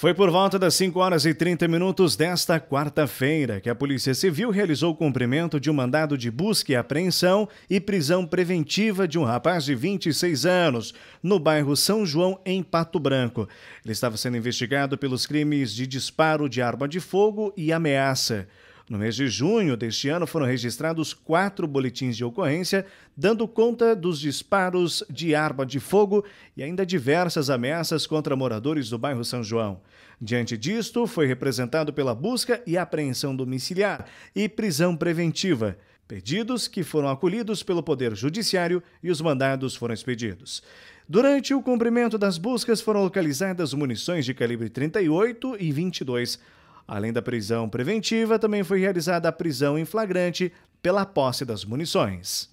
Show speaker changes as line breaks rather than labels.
Foi por volta das 5 horas e 30 minutos desta quarta-feira que a Polícia Civil realizou o cumprimento de um mandado de busca e apreensão e prisão preventiva de um rapaz de 26 anos, no bairro São João, em Pato Branco. Ele estava sendo investigado pelos crimes de disparo de arma de fogo e ameaça. No mês de junho deste ano foram registrados quatro boletins de ocorrência, dando conta dos disparos de arma de fogo e ainda diversas ameaças contra moradores do bairro São João. Diante disto, foi representado pela busca e apreensão domiciliar e prisão preventiva. Pedidos que foram acolhidos pelo Poder Judiciário e os mandados foram expedidos. Durante o cumprimento das buscas foram localizadas munições de calibre 38 e 22 Além da prisão preventiva, também foi realizada a prisão em flagrante pela posse das munições.